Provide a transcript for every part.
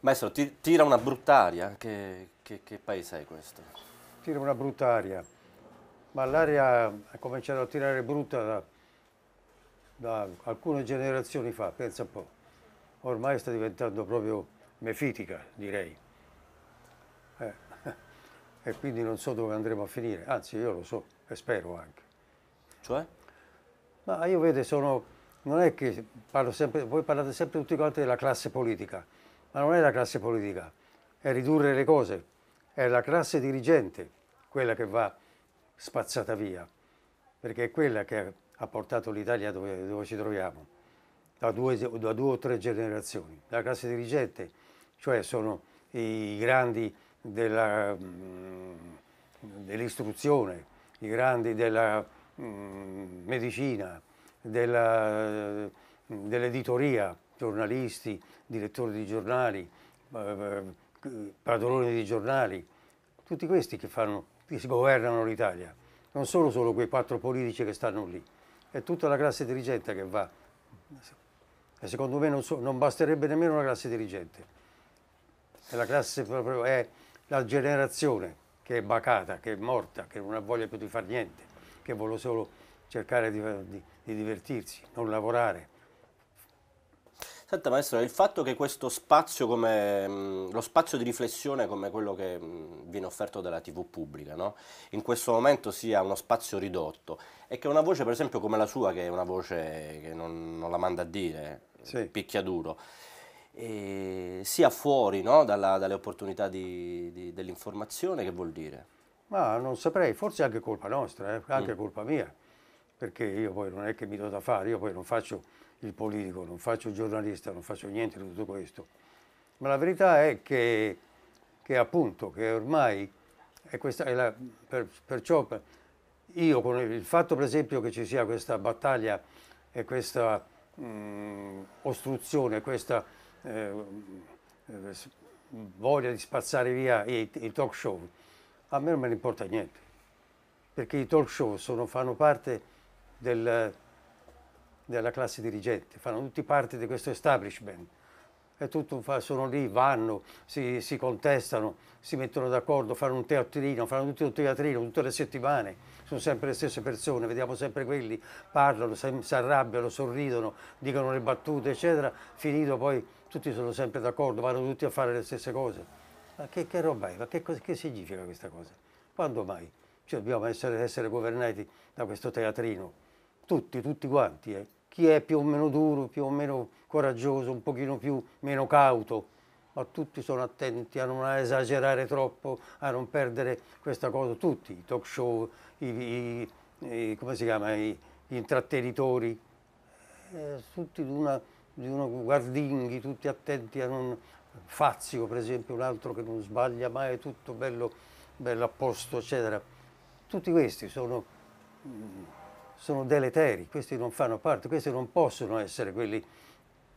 Maestro, ti, tira una bruttaria? Che, che, che paese è questo? Tira una brutta aria. ma l'aria ha cominciato a tirare brutta da, da alcune generazioni fa, pensa un po'. Ormai sta diventando proprio mefitica, direi. Eh. E quindi non so dove andremo a finire, anzi io lo so e spero anche. Cioè? Ma io vedo, sono, non è che parlo sempre, voi parlate sempre tutti quanti della classe politica ma non è la classe politica, è ridurre le cose, è la classe dirigente quella che va spazzata via, perché è quella che ha portato l'Italia dove, dove, ci troviamo, da due, da due, o tre generazioni. La classe dirigente, cioè sono i grandi mm, dell'istruzione, i grandi della mh, mm, medicina, dell'editoria, giornalisti, direttori di giornali, eh, eh, padroni di giornali, tutti questi che, fanno, che governano l'Italia, non sono solo quei quattro politici che stanno lì, è tutta la classe dirigente che va. E secondo me non, so, non basterebbe nemmeno una classe dirigente, è la, classe, è la generazione che è bacata, che è morta, che non ha voglia più di fare niente, che vuole solo cercare di, di, di divertirsi, non lavorare Senta maestro, il fatto che questo spazio, come, mm, lo spazio di riflessione come quello che mm, viene offerto dalla TV pubblica, no? in questo momento sia uno spazio ridotto e che una voce per esempio come la sua, che è una voce che non, non la manda a dire, sì. picchiaduro, sia fuori no? Dalla, dalle opportunità di, di, dell'informazione, che vuol dire? Ma non saprei, forse è anche colpa nostra, eh? anche mm. colpa mia perché io poi non è che mi do da fare, io poi non faccio il politico, non faccio il giornalista, non faccio niente di tutto questo. Ma la verità è che, che appunto, che ormai è questa, è la, per, perciò io con il fatto per esempio che ci sia questa battaglia e questa mh, mm, ostruzione, questa eh, voglia di spazzare via i, i talk show, a me non me ne importa niente, perché i talk show sono, fanno parte del, della classe dirigente, fanno tutti parte di questo establishment. Tutto, sono lì, vanno, si, si contestano, si mettono d'accordo, fanno un teatrino, fanno tutto un teatrino tutte le settimane, sono sempre le stesse persone, vediamo sempre quelli, parlano, si arrabbiano, sorridono, dicono le battute, eccetera, finito poi tutti sono sempre d'accordo, vanno tutti a fare le stesse cose. Ma che, che roba è? Ma che, che, significa questa cosa? Quando mai? Cioè dobbiamo essere, essere governati da questo teatrino tutti, tutti quanti, eh. chi è più o meno duro, più o meno coraggioso, un pochino più, meno cauto, ma tutti sono attenti a non esagerare troppo, a non perdere questa cosa, tutti, i talk show, i, i, i, chiama, gli intrattenitori, eh, tutti di una, di una guardinghi, tutti attenti a non... Fazio per esempio, un altro che non sbaglia mai, tutto bello, bello a posto, eccetera. Tutti questi sono mm, sono deleteri, questi non fanno parte, questi non possono essere quelli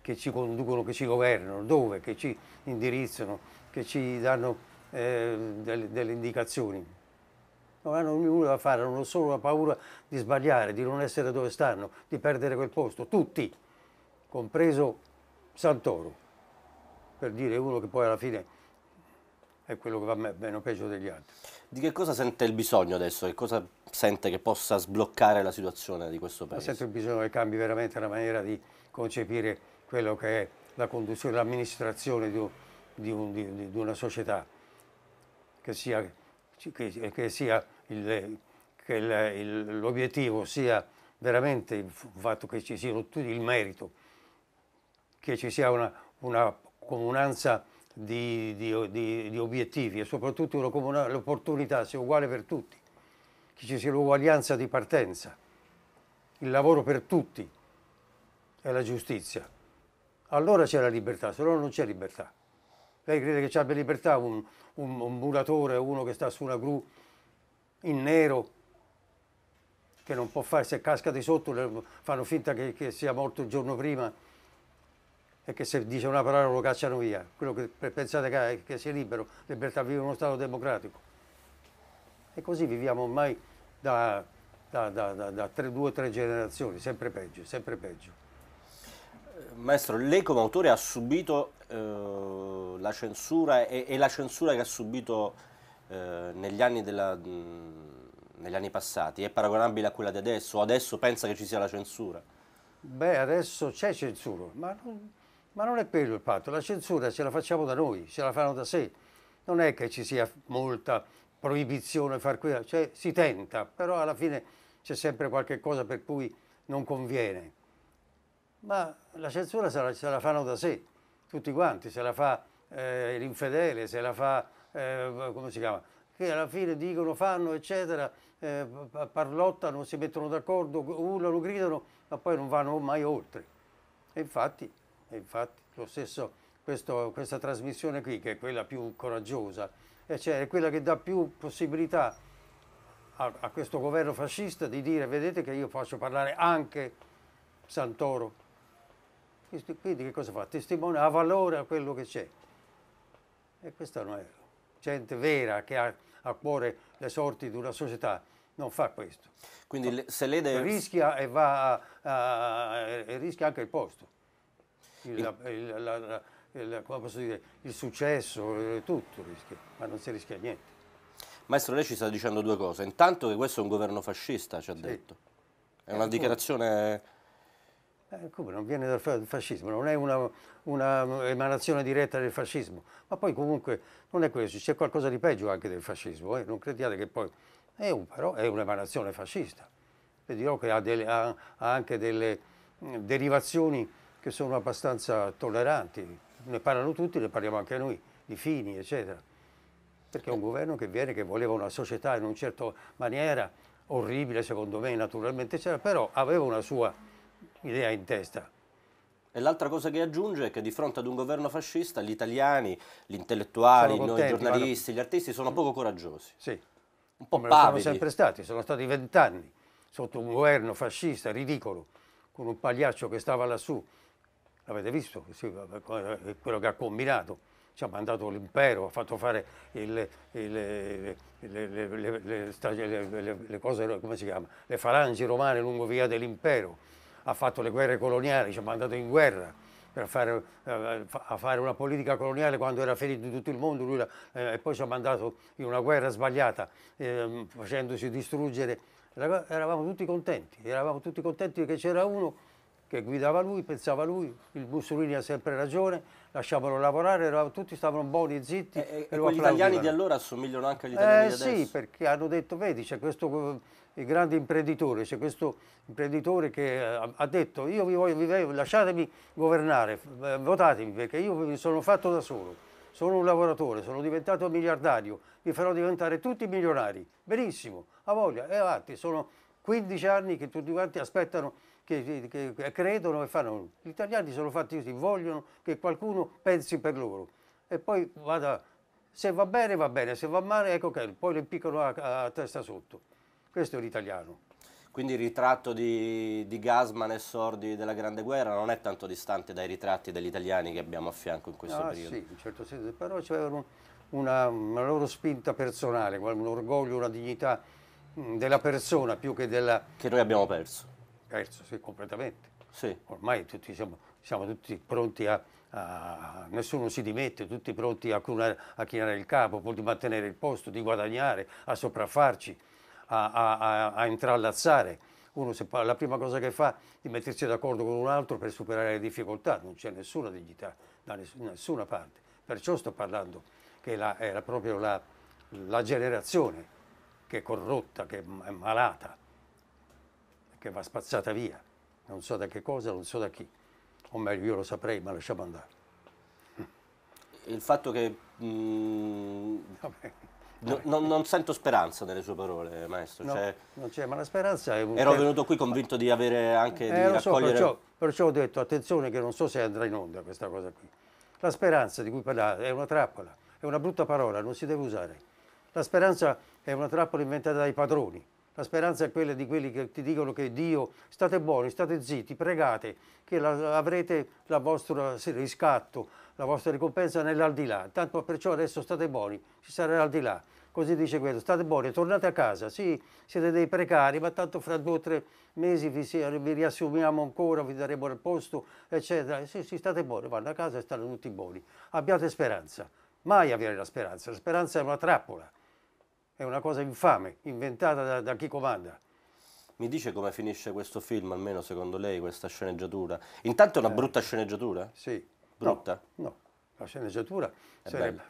che ci conducono, che ci governano, dove, che ci indirizzano, che ci danno eh, delle, delle, indicazioni. Non hanno nulla da fare, hanno solo la paura di sbagliare, di non essere dove stanno, di perdere quel posto, tutti, compreso Santoro, per dire uno che poi alla fine è quello che va meno peggio degli altri. Di che cosa sente il bisogno adesso? Che cosa sente che possa sbloccare la situazione di questo paese? Sento il bisogno che cambi veramente la maniera di concepire quello che è la conduzione, l'amministrazione di, di, un, di, di, una società, che, sia, che, che, sia il, che l'obiettivo sia veramente il fatto che ci siano tutti il merito, che ci sia una, una comunanza di, di, di, di obiettivi e soprattutto l'opportunità sia uguale per tutti, che ci sia l'uguaglianza di partenza, il lavoro per tutti e la giustizia. Allora c'è la libertà, se no non c'è libertà. Lei crede che ci abbia libertà un, un, un muratore, uno che sta su una gru in nero, che non può fare, se casca di sotto fanno finta che, che sia morto il giorno prima e che se dice una parola lo cacciano via. Quello che pensate che, che sia libero, libertà vive in uno Stato democratico. E così viviamo ormai da, da, da, da tre, due o tre generazioni, sempre peggio, sempre peggio. Eh, maestro, lei come autore ha subito eh, la censura e, e, la censura che ha subito eh, negli, anni della, mh, negli anni passati è paragonabile a quella di adesso? O adesso pensa che ci sia la censura? Beh, adesso c'è censura, ma non, ma non è quello il patto, la censura ce la facciamo da noi, ce la fanno da sé. Non è che ci sia molta proibizione far quello, cioè si tenta, però alla fine c'è sempre qualche cosa per cui non conviene. Ma la censura se la, se la fanno da sé, tutti quanti, se la fa eh, l'infedele, se la fa, eh, come si chiama, che alla fine dicono, fanno, eccetera, eh, parlottano, si mettono d'accordo, urlano, gridano, ma poi non vanno mai oltre. E infatti infatti lo stesso, questo, questa trasmissione qui, che è quella più coraggiosa, cioè, è quella che dà più possibilità a, a questo governo fascista di dire vedete che io faccio parlare anche Santoro. Quindi che cosa fa? Testimonia, ha valore a quello che c'è. E questa non è gente vera che ha a cuore le sorti di una società, non fa questo. Quindi se lei deve... Rischia e, va a, a, e rischia anche il posto rischi, la, la, la, come posso dire, il successo, eh, tutto rischia, ma non si rischia niente. Maestro, lei ci sta dicendo due cose. Intanto che questo è un governo fascista, ci ha sì. detto. È eh, una dichiarazione... Eh, come, non viene dal fascismo, non è una, una, emanazione diretta del fascismo. Ma poi comunque non è questo, c'è qualcosa di peggio anche del fascismo. Eh? Non crediate che poi... È un, però è un'emanazione fascista. E dirò che ha, delle, ha, ha anche delle derivazioni che sono abbastanza tolleranti, ne parlano tutti, ne parliamo anche noi, di Fini, eccetera. Perché è un governo che viene, che voleva una società in una certa maniera, orribile secondo me, naturalmente, però aveva una sua idea in testa. E l'altra cosa che aggiunge è che di fronte ad un governo fascista gli italiani, gli intellettuali, contenti, noi giornalisti, vanno... gli artisti sono poco coraggiosi. Sì. Un po' pavidi. sono sempre stati, sono stati vent'anni sotto un governo fascista ridicolo, con un pagliaccio che stava lassù l'avete visto, sì, quello che ha combinato, ci ha mandato l'impero, ha fatto fare il, il, le, le, le, le, cose, come si chiama, le falangi romane lungo via dell'impero, ha fatto le guerre coloniali, ci ha mandato in guerra per fare, eh, a fare una politica coloniale quando era ferito in tutto il mondo lui, eh, e poi ci ha mandato in una guerra sbagliata eh, facendosi distruggere. Eravamo tutti contenti, eravamo tutti contenti che c'era uno che guidava lui, pensava lui, il Mussolini ha sempre ragione, lasciavano lavorare, erano, tutti stavano buoni, e zitti. E, e, e gli italiani di allora assomigliano anche agli italiani eh, di adesso? Sì, perché hanno detto, vedi, c'è questo eh, grande imprenditore, c'è questo imprenditore che ha, eh, ha detto, io vi voglio, vi, lasciatemi governare, eh, votatemi, perché io mi sono fatto da solo, sono un lavoratore, sono diventato miliardario, vi farò diventare tutti milionari. Benissimo, a voglia, e avanti, sono 15 anni che tutti quanti aspettano, che, che, che credono e fanno. Gli italiani sono fatti così, vogliono che qualcuno pensi per loro e poi vada, se va bene va bene, se va male ecco che poi le piccano a, a testa sotto. Questo è l'italiano. Quindi il ritratto di, di, Gasman e Sordi della Grande Guerra non è tanto distante dai ritratti degli italiani che abbiamo a fianco in questo ah, periodo. Sì, in certo senso, però c'erano una, una, loro spinta personale, un orgoglio, una dignità Mm, della persona più che della... Che noi abbiamo perso. Perso, sì, completamente. Sì. Ormai tutti siamo, siamo tutti pronti a, a, Nessuno si dimette, tutti pronti a, cunare, a chinare il capo, pur di mantenere il posto, di guadagnare, a sopraffarci, a, a intrallazzare. Uno se, la prima cosa che fa è di mettersi d'accordo con un altro per superare le difficoltà, non c'è nessuna dignità da nessuna parte. Perciò sto parlando che la, era proprio la, la generazione che è corrotta, che è malata, che va spazzata via. Non so da che cosa, non so da chi. O meglio, io lo saprei, ma lasciamo andare. Il fatto che... Mm, no, no, non sento speranza nelle sue parole, maestro. No, cioè, non c'è, ma la speranza è Ero tempo. venuto qui convinto di avere anche... Eh, di raccogliere... so, perciò, perciò ho detto, attenzione che non so se andrà in onda questa cosa qui. La speranza di cui parlate è una trappola, è una brutta parola, non si deve usare. La speranza è una trappola inventata dai padroni. La speranza è quella di quelli che ti dicono che Dio, state buoni, state zitti, pregate, che la, avrete il vostro riscatto, la vostra ricompensa nell'aldilà. Tanto perciò adesso state buoni, ci sarà l'aldilà. Così dice questo, state buoni, tornate a casa, sì, siete dei precari, ma tanto fra due o tre mesi vi, vi riassumiamo ancora, vi daremo il posto, eccetera. Sì, sì, state buoni, vanno a casa e stanno tutti buoni. Abbiate speranza. Mai avere la speranza, la speranza è una trappola. È una cosa infame, inventata da, da chi comanda. Mi dice come finisce questo film, almeno secondo lei, questa sceneggiatura? Intanto è una eh, brutta sceneggiatura? Sì. Brutta? No, no. la sceneggiatura è, sarebbe,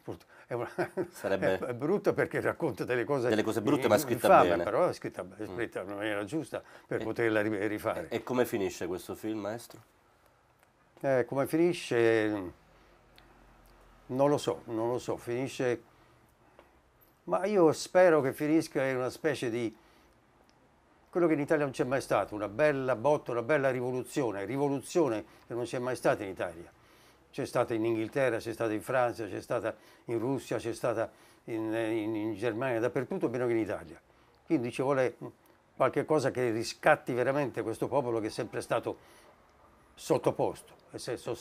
è, una, sarebbe... è, brutta perché racconta delle cose, delle cose brutte in, ma scritta infame, bene. Però è scritta, è mm. scritta mm. in maniera giusta per e, poterla rifare. E, e, come finisce questo film, maestro? Eh, come finisce? Non lo so, non lo so. Finisce ma io spero che finisca in una specie di quello che in Italia non c'è mai stato, una bella botta, una bella rivoluzione, rivoluzione che non c'è mai stata in Italia. C'è stata in Inghilterra, c'è stata in Francia, c'è stata in Russia, c'è stata in, in, in, Germania, dappertutto meno che in Italia. Quindi ci vuole qualche cosa che riscatti veramente questo popolo che è sempre stato sottoposto, nel senso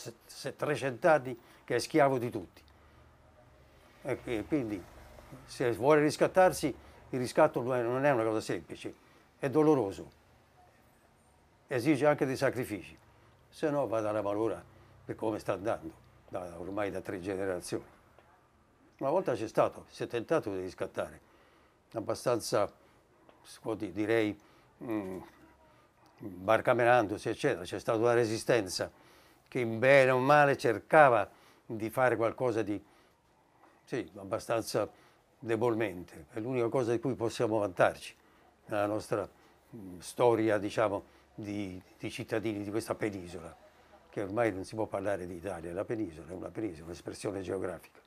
300 anni che è schiavo di tutti. E quindi se vuole riscattarsi, il riscatto non è una cosa semplice, è doloroso, esige anche dei sacrifici, se no va dalla valora per come sta andando, da, ormai da tre generazioni. Una volta c'è stato, si è tentato di riscattare, abbastanza, direi, mm, barcamerandosi, eccetera, c'è stata una resistenza che in bene o male cercava di fare qualcosa di, sì, abbastanza debolmente, è l'unica cosa di cui possiamo vantarci nella nostra mm, storia diciamo, di, di, cittadini di questa penisola, che ormai non si può parlare di Italia, la penisola è una penisola, un'espressione geografica.